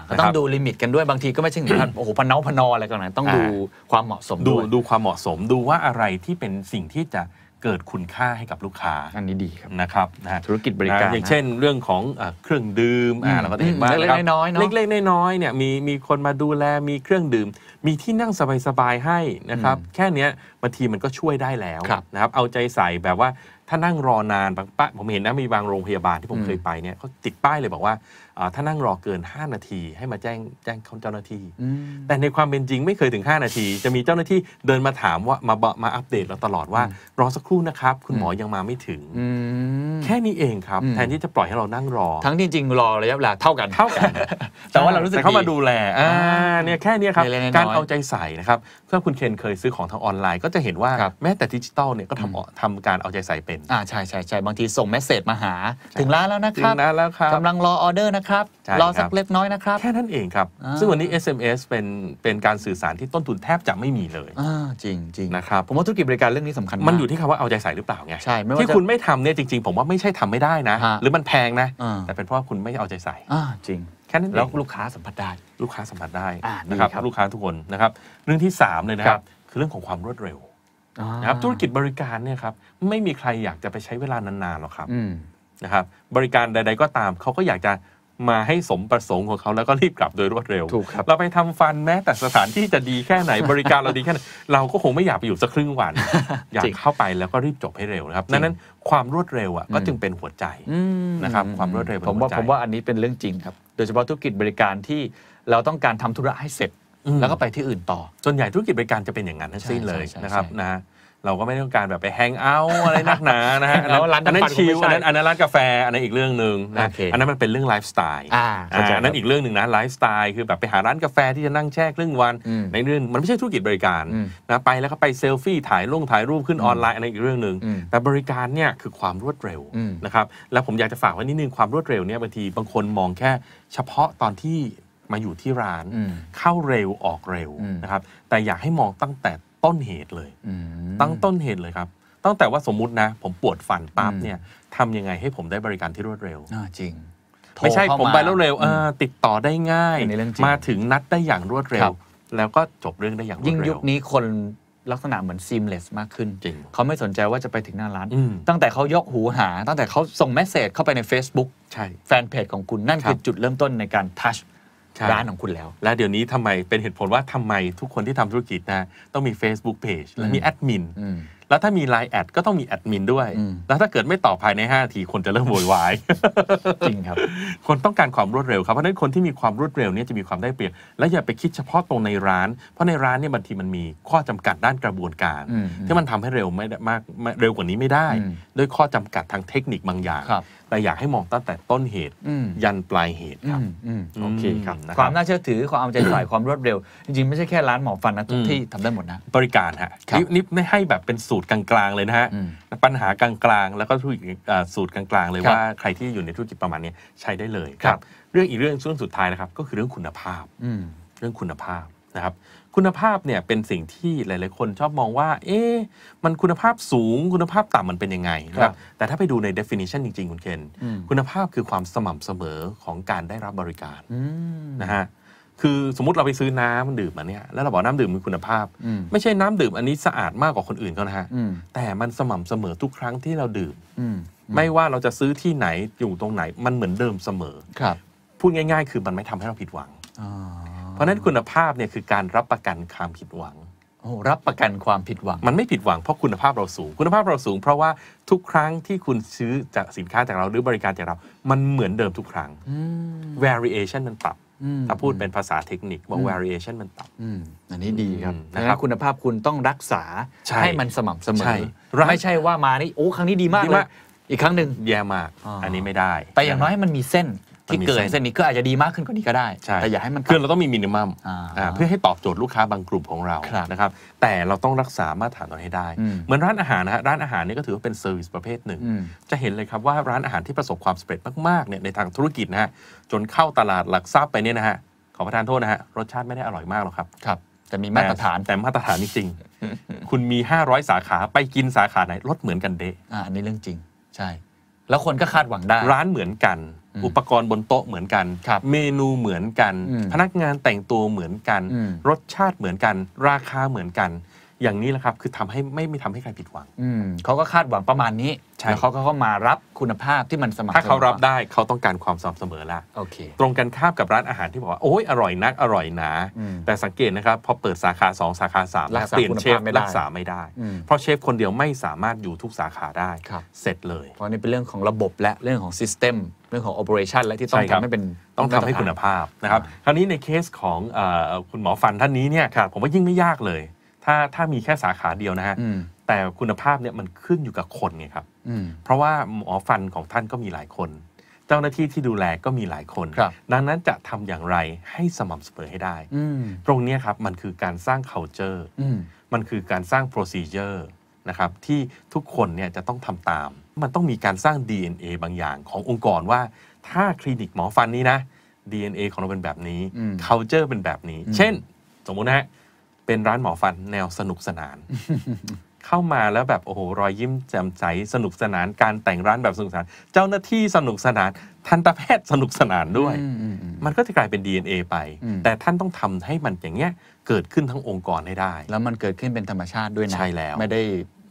ก็ต้องดูลิมิตกันด้วย บางทีก็ไม่ใช่ึงพันโอ้โหพนเนาพนออะไรกันนะต้องดูความเหมาะสมดูดูความเหมาะสมดูว่าอะไรที่เป็นสิ่งที่จะเกิดคุณค่าให้กับลูกค้าอันนี้ดีครับนะครับธุรกิจบริการอย่างเช่นเรื่องของเครื่องดื่มเราก็เห็นว่าเล็กๆน้อยๆเล็กๆน้อยๆเนี่ยมีมีคนมาดูแลมีเครื่องดื่ม มีที่นั่งสบาย ๆ ให้นะครับแค่นี้บางทีมันก็ช่วยได้แล้วนะครับเอาใจใส่แบบว่าถ้านั่งรอนานบางปะผมเห็นนะมีบางโรงพยาบาลที่ผมเคยไปเนี่ยเขาติดป้ายเลยบอกว่าถ้านั่งรอเกิน 5 นาที ให้มาแจ้งแจ้งเจ้าหน้าที่แต่ในความเป็นจริงไม่เคยถึง 5 นาที จะมีเจ้าหน้าที่เดินมาถามว่ามาบมาอัปเดตเราตลอดว่า รอสักครู่นะครับคุณหมอยังมาไม่ถึง แค่นี้เองครับแทนที่จะปล่อยให้เรานั่งรอ ทั้งที่จริงรอระยะเวลาเท่ากันเท่ากัน แต่ว่าเรารู้สึกเขามาดูแลอ่าเนี่ยแค่นี้ครับการเอาใจใส่นะครับถ้าคุณเคนเคยซื้อของทางออนไลน์ ก็จะเห็นว่าแม้แต่ดิจิตอลเนี่ยก็ทำทำการเอาใจใส่เป็น อ่าใช่ใช่ใช่บางทีส่งเมสเซจมาหา ถึงร้านแล้วนะครับถึงร้านแล้วครับกำลังรอออเดอร์นะครับรอสักเล็กน้อยนะครับ แค่นั้นเองครับ ซึ่งวันนี้ SMS เป็นเป็นการสื่อสารที่ต้นทุนแทบจะไม่มีเลยจริงจริงนะครับผมว่าธุรกิจบริการเรื่องนี้สำคัญมันอยู่ที่คำว่าเอาใจใส่หรือเปล่าไงใช่่ที่คุณไม่ทำเนี่ยจริงๆผมว่าไม่ใช่ทำไม่ได้นะหรือมันแพงนะแต่เป็นเพราะว่าคุณไม่เอาใจใส่จริงแค่นั้นแล้วลูกค้าสัมผัสได้ลูกค้าสัมผัสได้ีนะครับลูกค้าทุกคนนะครับ เรื่องที่3เลยนะครับ คือเรื่องของความรวดเร็วนะครับธุรกิจบริการเนี่ยครับไม่มีใครอยากจะไปใช้เวลานานๆหรอกครับนะครับ บริการใด ๆก็ตามเขาก็อยากจะมาให้สมประสงค์ของเขาแล้วก็รีบกลับโดยรวดเร็วถูกครับเราไปทำฟันแม้แต่สถานที่จะดีแค่ไหนบริการเราดีแค่ไหน เราก็คงไม่อยากไปอยู่สักครึ่งวันอยากเข้าไปแล้วก็รีบจบให้เร็วนะครับนั้นความรวดเร็วอ่ะก็จึงเป็นหัวใจนะครับ ความรวดเร็วผมว่าผมว่าอันนี้เป็นเรื่องจริงครับ โดยเฉพาะธุรกิจบริการที่ เราต้องการทำธุระให้เสร็จแล้วก็ไปที่อื่นต่อ ส่วนใหญ่ธุรกิจบริการจะเป็นอย่างนั้นทั้งสิ้นเลยนะครับนะเราก็ไม่ต้องการแบบไปแฮงเอาอะไรนักหนานะฮะแล้วร้านอันนั้นชิลอันนั้นอันนั้นร้านกาแฟอันนั้นอีกเรื่องหนึ่งนะอันนั้นมันเป็นเรื่องไลฟ์สไตล์อันนั้นอีกเรื่องหนึ่งนะไลฟ์สไตล์คือแบบไปหาร้านกาแฟ ที่จะนั่งแช่ครึ่งวัน ในเรื่องมันไม่ใช่ธุรกิจบริการนะไปแล้วก็ไปเซลฟี่ถ่ายลงถ่ายรูปขึ้นออนไลน์อันนั้นอีกเรื่องหนึ่งแต่บริการเนี่ยคือความรวดเร็วนะครับแล้วผมอยากจะฝากไว้นิดนึงความรวดเร็วเนี่ยบางทีบางคนมองแค่เฉพาะตอนที่มาอยู่ที่ร้านเข้าเร็วออกเร็วนะครับแต่อยากให้มองตั้งแต่ต้นเหตุเลยตั้งต้นเหตุเลยครับตั้งแต่ว่าสมมุตินะ ผมปวดฟันปั๊บเนี่ยทำยังไงให้ผมได้บริการที่รวดเร็วจริงไม่ใช่ผมไปรวดเร็วติดต่อได้ง่าย มาถึงนัดได้อย่างรวดเร็ว แล้วก็จบเรื่องได้อย่างรวดเร็วยิ่งยุคนี้คนลักษณะเหมือนซีมเลสมากขึ้นจริงเขาไม่สนใจว่าจะไปถึงหน้าร้าน ตั้งแต่เขายกหูหา ตั้งแต่เขาส่งเมสเซจเข้าไปใน Facebook ใช่แฟนเพจของคุณนั่นคือจุดเริ่มต้นในการทัชร้านของคุณแล้ว และเดี๋ยวนี้ทำไมเป็นเหตุผลว่าทำไมทุกคนที่ทำธุรกิจนะต้องมี Facebook Page และมีแอดมินแล้วถ้ามี l ลน์แอดก็ต้องมีแอดมินด้วย แล้วถ้าเกิดไม่ตอบภายใน5้าที คนจะเริ่มโวยวายจริงครับ คนต้องการความรวดเร็วครับ เพราะฉะนั้นคนที่มีความรวดเร็วเนี่ยจะมีความได้เปรียบและอย่าไปคิดเฉพาะตรงในร้านเพราะในร้านเนี่ยบางทีมันมีข้อจำกัดด้านกระบวนการ ที่มันทำให้เร็วไม่มากเร็วกว่านี้ไม่ได้ด้วยข้อจำกัดทางเทคนิคบางอย่างแต่อยากให้มองตั้งแต่ต้นเหตุยันปลายเหตุครับโอเคครับความน่าเชื่อถือความเอาใจใส่ความรวดเร็ว จริงๆ ไม่ใช่แค่ร้านหมอฟันนะทุกที่ทำได้หมดนะ บริการฮะนี่ไม่ให้แบบเป็นสูตรกลาง ๆเลยนะฮะปัญหากลางๆแล้วก็ทุกสูตรกลางๆเลยว่าใครที่อยู่ในธุรกิจประมาณนี้ใช้ได้เลยครับ เรื่องอีกเรื่องช่วงสุดท้ายนะครับก็คือเรื่องคุณภาพเรื่องคุณภาพนะครับคุณภาพเนี่ยเป็นสิ่งที่หลายๆ คนชอบมองว่า เอ๊ะมันคุณภาพสูงคุณภาพต่ำมันเป็นยังไงครับ แต่ถ้าไปดูใน definition จริงๆ คุณเคนคุณภาพคือความสม่ำเสมอของการได้รับบริการนะฮะคือสมมติเราไปซื้อน้ำดื่มมาเนี่ยแล้วเราบอกน้ำดื่มมีคุณภาพ ไม่ใช่น้ำดื่มอันนี้สะอาดมากกว่าคนอื่นเ็านะฮะ แต่มันสม่ำเสมอทุกครั้งที่เราดื่มไม่ว่าเราจะซื้อที่ไหนอยู่ตรงไหนมันเหมือนเดิมเสมอครับ พูดง่าย ๆ คือมันไม่ทำให้เราผิดหวังเพราะนั้นคุณภาพเนี่ยคือการรับประกันความผิดหวังโอ้รับประกันความผิดหวัง มันไม่ผิดหวังเพราะคุณภาพเราสูง คุณภาพเราสูง เพราะว่าทุกครั้งที่คุณซื้อจากสินค้าจากเราหรือบริการจากเรา มันเหมือนเดิมทุกครั้ง variation มันปรับถ้าพูดเป็นภาษาเทคนิคว่า variation มันต่ำอันนี้ดีครับนะครับคุณภาพคุณต้องรักษาใให้มันสม่ำเสมอ ไม่ใช่ว่ามานี่โอ้ครั้งนี้ดีมากเลย อีกครั้งหนึ่งแย่มาก อันนี้ไม่ได้ แต่อย่างน้อยมันมีเส้นที่เกิดเส้นนี้ก็อาจจะดีมากขึ้นกว่านี้ก็ได้ แต่อย่าให้มันเกือเราต้องมีมินิมัมเพื่อให้ตอบโจทย์ลูกค้าบางกลุ่มของเรา นะครับ แต่เราต้องรักษามาตรฐานเราให้ได้ เหมือนร้านอาหารนะฮะร้านอาหารนี่ก็ถือว่าเป็นเซอร์วิสประเภทหนึ่ง จะเห็นเลยครับว่าร้านอาหารที่ประสบความสำเร็จมากๆเนี่ย ในทางธุรกิจนะฮะจนเข้าตลาดหลักทรัพย์ไปเนี่ยนะฮะ ขอประทานโทษนะฮะ รสชาติไม่ได้อร่อยมากหรอกครับ ครับ แต่มีมาตรฐาน แต่มาตรฐานจริง คุณมี500สาขา ไปกินสาขาไหน รสเหมือนกันเดะอ่าในเรื่องจริง ใช่ แล้วคนก็คาดหวังได้ ร้านเหมือนกันอุปกรณ์บนโต๊ะเหมือนกัน เมนูเหมือนกัน พนักงานแต่งตัวเหมือนกัน รสชาติเหมือนกัน ราคาเหมือนกัน อย่างนี้แหละครับ คือทำให้ไม่ไม่ทำให้ใครผิดหวัง เขาก็คาดหวังประมาณนี้แล้วเขาก็เข้ามารับคุณภาพที่มันสม่ำเสมอถ้าเขารับได้เขาต้องการความสม่ำเสมอละโอเค ตรงกันข้ามกับร้านอาหารที่บอกว่าโอ้ยอร่อยนักอร่อยหนา แต่สังเกตนะครับพอเปิดสาขา 2 สาขา3ามเปลี่ยนเชฟรักษาไม่ได้ เพราะเชฟคนเดียวไม่สามารถอยู่ทุกสาขาได้ เสร็จเลย เพราะนี่เป็นเรื่องของระบบและเรื่องของซิสเต็มเรื่องของโอเปอเรชันและที่ต้องทำให้เป็นต้องทำให้คุณภาพนะครับคราวนี้ในเคสของคุณหมอฟันท่านนี้เนี่ยผมว่ายิ่งไม่ยากเลย ถ้าถ้ามีแค่สาขาเดียวนะฮะแต่คุณภาพเนี่ยมันขึ้นอยู่กับคนไงครับเพราะว่าหมอฟันของท่านก็มีหลายคน เจ้าหน้าที่ที่ดูแลก็มีหลายคนดังนั้นจะทำอย่างไรให้สม่ำเสมอให้ได้ ตรงนี้ครับมันคือการสร้าง culture มันคือการสร้าง procedure นะครับที่ทุกคนเนี่ยจะต้องทำตาม มันต้องมีการสร้าง DNA บางอย่างขององค์กรว่า ถ้าคลินิกหมอฟันนี้นะ DNA ของเราเป็นแบบนี้ culture เป็นแบบนี้ เช่น สมมุตินะฮะเป็นร้านหมอฟันแนวสนุกสนาน เข้ามาแล้วแบบโอ้โหรอยยิ้มแจ่มใสสนุกสนานการแต่งร้านแบบสนุกสนาน เจ้าหน้าที่สนุกสนาน ทันตแพทย์สนุกสนานด้วย มันก็จะกลายเป็น DNA ไป แต่ท่านต้องทำให้มันอย่างเงี้ยเกิดขึ้นทั้งองค์กรให้ได้ แล้วมันเกิดขึ้นเป็นธรรมชาติด้วยนะใช่แล้วไม่ได้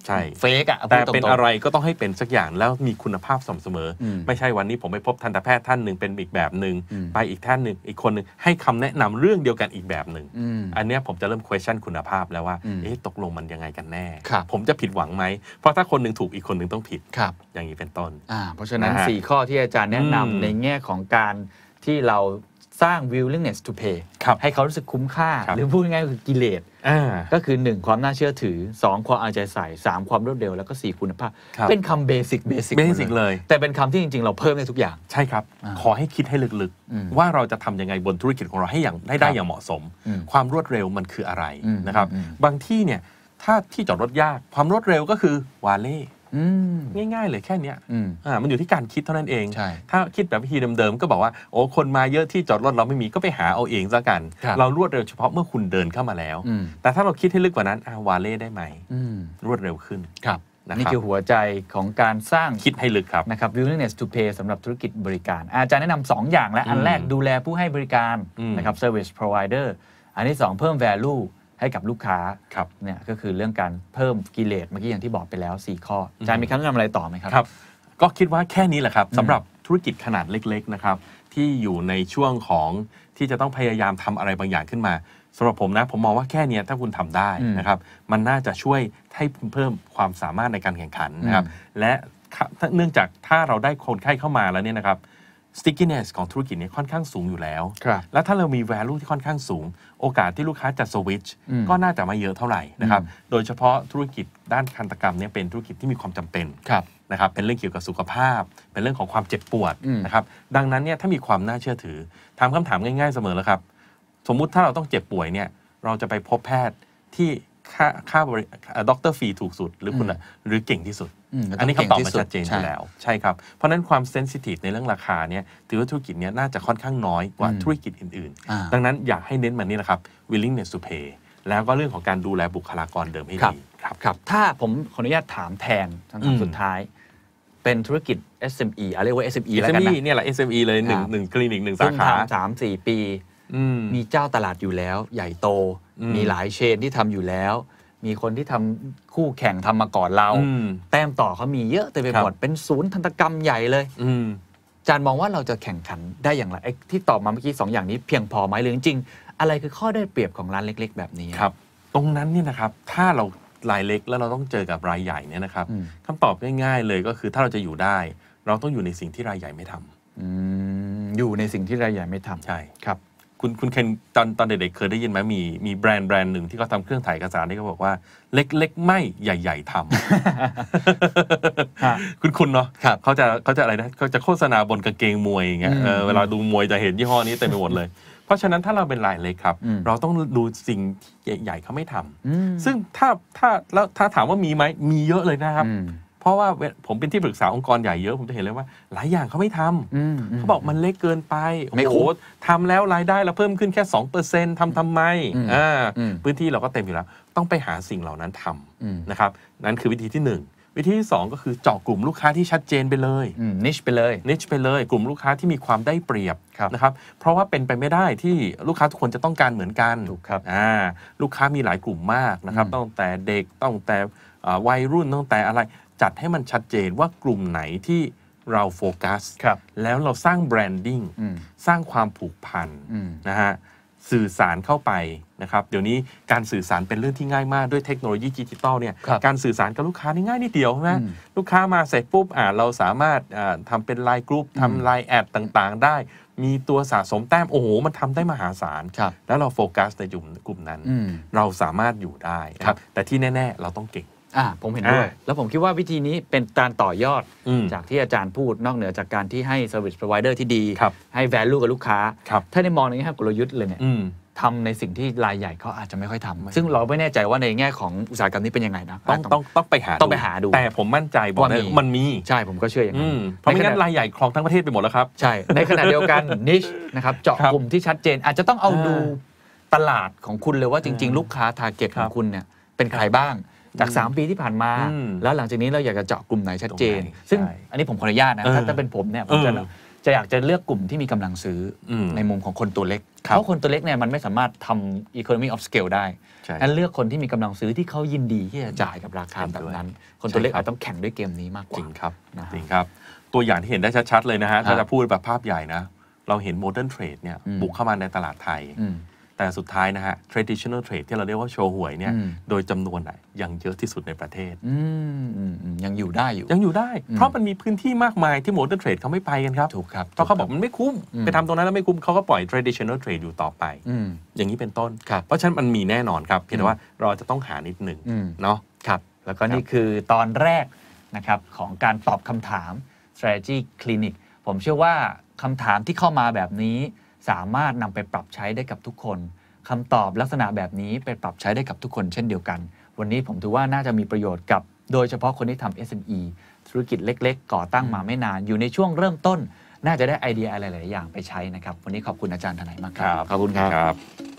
ใช่เฟกอะแต่เป็นอะไรก็ต้องให้เป็นสักอย่างแล้วมีคุณภาพสม่ำเสมอ ไม่ใช่วันนี้ผมไปพบทันตแพทย์ท่านหนึ่งเป็นอีกแบบหนึ่งไปอีกท่านหนึ่งอีกคนหนึ่งให้คำแนะนำเรื่องเดียวกันอีกแบบหนึ่งอันนี้ผมจะเริ่ม question คุณภาพแล้วว่าเอ๊ะตกลงมันยังไงกันแน่ ผมจะผิดหวังไหม เพราะถ้าคนหนึ่งถูกอีกคนหนึ่งต้องผิดอย่างนี้เป็นต้นเพราะฉะนั้น4ข้อที่อาจารย์แนะนำในแง่ของการที่เราสร้าง willingness to pay ให้เขารู้สึกคุ้มค่าหรือพูดง่ายๆคือกิเลสก็คือ1ความน่าเชื่อถือ2ความเอาใจใส่3ความรวดเร็วแล้วก็4คุณภาพ เป็นคำเบสิกเบสิกเบสิกเลย แต่เป็นคำที่จริง ๆ เราเพิ่มในทุกอย่าง ใช่ครับ ขอให้คิดให้ลึก ๆ ว่าเราจะทำยังไงบนธุรกิจของเราให้อย่างได้ได้อย่างเหมาะสม ความรวดเร็วมันคืออะไรนะครับบางที่เนี่ยถ้าที่จอดรถยากความรวดเร็วก็คือวาเล่ง่ายๆ เลยแค่นี้อ่ามันอยู่ที่การคิดเท่านั้นเอง ถ้าคิดแบบวิธีเดิมๆ ก็บอกว่า โอ้ คนมาเยอะที่จอดรถเราไม่มีก็ไปหาเอาเองซะกัน เรารวดเร็วเฉพาะเมื่อคุณเดินเข้ามาแล้ว แต่ถ้าเราคิดให้ลึกกว่านั้นอาวาเล่ได้ไหมรวดเร็วขึ้นครับนี่คือหัวใจของการสร้างคิดให้ลึกครับนะครับ willingness to pay สำหรับธุรกิจบริการอาจารย์แนะนำสองอย่างและอันแรกดูแลผู้ให้บริการนะครับ service provider อันที่สองเพิ่ม value ให้กับลูกค้าครับเนี่ยก็คือเรื่องการเพิ่มกิเลสเมื่อกี้อย่างที่บอกไปแล้ว 4 ข้ออาจารย์มีคำแนะนำอะไรต่อไหมครับครับ ก็คิดว่าแค่นี้แหละครับสำหรับธุรกิจขนาดเล็กๆนะครับที่อยู่ในช่วงของที่จะต้องพยายามทำอะไรบางอย่างขึ้นมาสำหรับผมนะ ผมมองว่าแค่นี้ถ้าคุณทำได้นะครับ มันน่าจะช่วยให้เพิ่มความสามารถในการแข่งขันนะครับและเนื่องจากถ้าเราได้คนไข้เข้ามาแล้วเนี่ยนะครับ stickiness ของธุรกิจนี้ค่อนข้างสูงอยู่แล้ว แล้วถ้าเรามี value ที่ค่อนข้างสูง โอกาสที่ลูกค้าจะ switch ก็น่าจะไม่เยอะเท่าไหร่นะครับ โดยเฉพาะธุรกิจด้านคันตกรรมเนี่ยเป็นธุรกิจที่มีความจำเป็นนะครับ เป็นเรื่องเกี่ยวกับสุขภาพ เป็นเรื่องของความเจ็บปวดนะครับ ดังนั้นเนี่ยถ้ามีความน่าเชื่อถือ ถามคำถามง่าย ๆเสมอแล้วครับ สมมุติถ้าเราต้องเจ็บป่วยเนี่ยเราจะไปพบแพทย์ที่ค่าค่าบริด็อกเตอร์ฟรีถูกสุดหรือคุณหรือเก่งที่สุด อันนี้คำตอบมันชัดเจนอยู่แล้ว ใช่ครับเพราะนั้นความเซนซิทีฟในเรื่องราคาเนี่ยถือว่าธุรกิจเนี้ยน่าจะค่อนข้างน้อย กว่าธุรกิจอื่นๆ ดังนั้นอยากให้เน้นมันนี่นะครับ willingness to pay แล้วก็เรื่องของการดูแลบุคลากรเดิมให้ดี ครับครับถ้าผมขออนุญาตถามแทนคำถามสุดท้าย เป็นธุรกิจ SME เรียกว่า SME แล้วกันนะ SME เนี่ยแหละ SME เลยหนึ่งหนึ่งคลินิกหนึ่งสาขาสามสี่ปีมีเจ้าตลาดอยู่แล้ว ใหญ่โตมีหลายเชนที่ทำอยู่แล้ว มีคนที่ทำคู่แข่ง ทำมาก่อนเรา แต้มต่อเขามีเยอะ แต่ไปหมดเป็นศูนย์ธนกรรมใหญ่เลยอจารย์มองว่าเราจะแข่งขันได้อย่างไรที่ตอบมาเมื่อกี้ 2ออย่างนี้เพียงพอไหมหรือจริงอะไรคือข้อได้เปรียบของร้านเล็ก ๆ แบบนี้ ครับ ตรงนั้นเนี่ยนะครับ ถ้าเรารายเล็กแล้วเราต้องเจอกับรายใหญ่เนี่ยนะครับคำตอบง่าย ๆ เลยก็คือถ้าเราจะอยู่ได้ เราต้องอยู่ในสิ่งที่รายใหญ่ไม่ทำอยู่ในสิ่งที่รายใหญ่ไม่ทำใช่ ครับคุณคุณเคนตอนตอนเด็กๆเคยได้ยินไหมมีมีแบรนด์แบรนด์หนึ่งที่เขาทำเครื่องถ่ายเอกสารที่เขาบอกว่าเล็ก ๆ ไม่ใหญ่ ๆทำคุณคุณเนาะเขาจะเขาจะอะไรนะเขาจะโฆษณาบนกางเกงมวยอย่างเงี้ยเวลาดูมวยจะเห็นยี่ห้อนี้เต็มไปหมดเลย เพราะฉะนั้นถ้าเราเป็นรายเล็กครับ เราต้องดูสิ่งใหญ่ ๆเขาไม่ทำ ซึ่งถ้าถ้าแล้วถ้าถามว่ามีไหมมีเยอะเลยนะครับราะว่าผมเป็นที่ปรึกษาองค์กรใหญ่เยอะ ผมจะเห็นเลยว่า หลายอย่างเขาไม่ทำเขาบอกมันเล็กเกินไปไม่โอ้ทำแล้วรายได้เราเพิ่มขึ้นแค่สอองเเปร์ซ็นต์ทำทำไม พื้นที่เราก็เต็มอยู่แล้ว ต้องไปหาสิ่งเหล่านั้นทำนะครับ นั่นคือวิธีที่หนึ่งวิธีที่สองก็คือเจาะกลุ่มลูกค้าที่ชัดเจนไปเลยนิชไปเลยนิชไปเลย กลุ่มลูกค้าที่มีความได้เปรียบนะครับเพราะว่าเป็นไปไม่ได้ที่ลูกค้าทุกคนจะต้องการเหมือนกันถูกครับลูกค้ามีหลายกลุ่มมากนะครับตั้งแต่เด็กตั้งแต่วัยรุ่นตั้งแต่อะไรจัดให้มันชัดเจนว่ากลุ่มไหนที่เราโฟกัสแล้วเราสร้างแบรนดิ้งสร้างความผูกพันนะฮะ สื่อสารเข้าไปนะครับ เดี๋ยวนี้การสื่อสารเป็นเรื่องที่ง่ายมาก ด้วยเทคโนโลยีดิจิตอลเนี่ย การสื่อสารกับลูกค้านี่ง่ายนิดเดียวใช่ไหมลูกค้ามาเสร็จปุ๊บอ่าเราสามารถทำเป็นไลน์กรุ๊ปทำไลน์แอดต่างๆ ได้ มีตัวสะสมแต้มโอ้โหมันทำได้มหาศาลแล้วเราโฟกัสในกลุ่มนั้นเราสามารถอยู่ได้ครับแต่ที่แน่ๆเราต้องเก่งอ่าผมเห็นด้วย แล้วผมคิดว่าวิธีนี้เป็นการต่อยอด จากที่อาจารย์พูดนอกเหนือจากการที่ให้ service provider ที่ดีให้ value กับลูกค้า ถ้าในมองในแง่กลยุทธ์เลยเนี่ยทำในสิ่งที่รายใหญ่ เขาอาจจะไม่ค่อยทำ ซึ่งเราไม่แน่ใจว่าในแง่ของอุตสาหกรรมนี้เป็นยังไงนะต้องต้องต้องไปหาต้องไปหาดู แต่ผมมั่นใจบอกเลยมันมี ใช่ ผมก็เชื่ออย่างนั้นเพราะไม่งั้นรายใหญ่ครองทั้งประเทศไปหมดแล้วครับ ใช่ในขณะเดียวกันนิชนะครับเจาะกลุ่มที่ชัดเจนอาจจะต้องเอาดูตลาดของคุณเลยว่าจริงๆ ลูกค้าทาร์เก็ตของคุณเนี่ยเป็นใครบ้างจาก 3 ปีที่ผ่านมา แล้วหลังจากนี้เราอยากจะเจาะกลุ่มไหนชัดเจน ซึ่ง อันนี้ผมขออนุญาตนะถ้าเป็นผมเนี่ยผมจะจะอยากจะเลือกกลุ่มที่มีกำลังซื้อในมุมของคนตัวเล็กเพราะคนตัวเล็กเนี่ยมันไม่สามารถทำ economy of scale ได้นั้นเลือกคนที่มีกำลังซื้อที่เขายินดีที่จะจ่ายกับราคาแบบนั้น คนตัวเล็กอาจต้องแข่งด้วยเกมนี้มากกว่าจริงครับจริงครับ ตัวอย่างที่เห็นได้ชัด ๆ เลยนะฮะถ้าจะพูดแบบภาพใหญ่นะ เราเห็นโมเดิร์นเทรดเนี่ยบุกเข้ามาในตลาดไทยแต่สุดท้ายนะฮะ traditional trade ที่เราเรียกว่าโชว์หวยเนี่ย โดยจำนวนยังเยอะที่สุดในประเทศ ยังอยู่ได้อยู่ ยังอยู่ได้ เพราะมันมีพื้นที่มากมายที่ modern trade เขาไม่ไปกันครับ ถูกครับ เพราะเขาบอกมันไม่คุ้ม ไปทำตรงนั้นแล้วไม่คุ้มเขาก็ปล่อย traditional trade อยู่ต่อไป อย่างนี้เป็นต้น เพราะฉะนั้นมันมีแน่นอนครับ เพียงแต่ว่าเราจะต้องหานิดหนึ่งเนาะ ครับ แล้วก็นี่คือตอนแรกนะครับของการตอบคำถาม strategy clinic ผมเชื่อว่าคำถามที่เข้ามาแบบนี้สามารถนำไปปรับใช้ได้กับทุกคน คำตอบลักษณะแบบนี้ไปปรับใช้ได้กับทุกคน เช่นเดียวกัน วันนี้ผมถือว่าน่าจะมีประโยชน์กับโดยเฉพาะคนที่ทำ SME ธุรกิจเล็กๆ ก่อตั้งมาไม่นาน อยู่ในช่วงเริ่มต้นน่าจะได้ไอเดียอะไรหลายอย่างไปใช้นะครับ วันนี้ขอบคุณอาจารย์ทนายมากครับขอบคุณครับ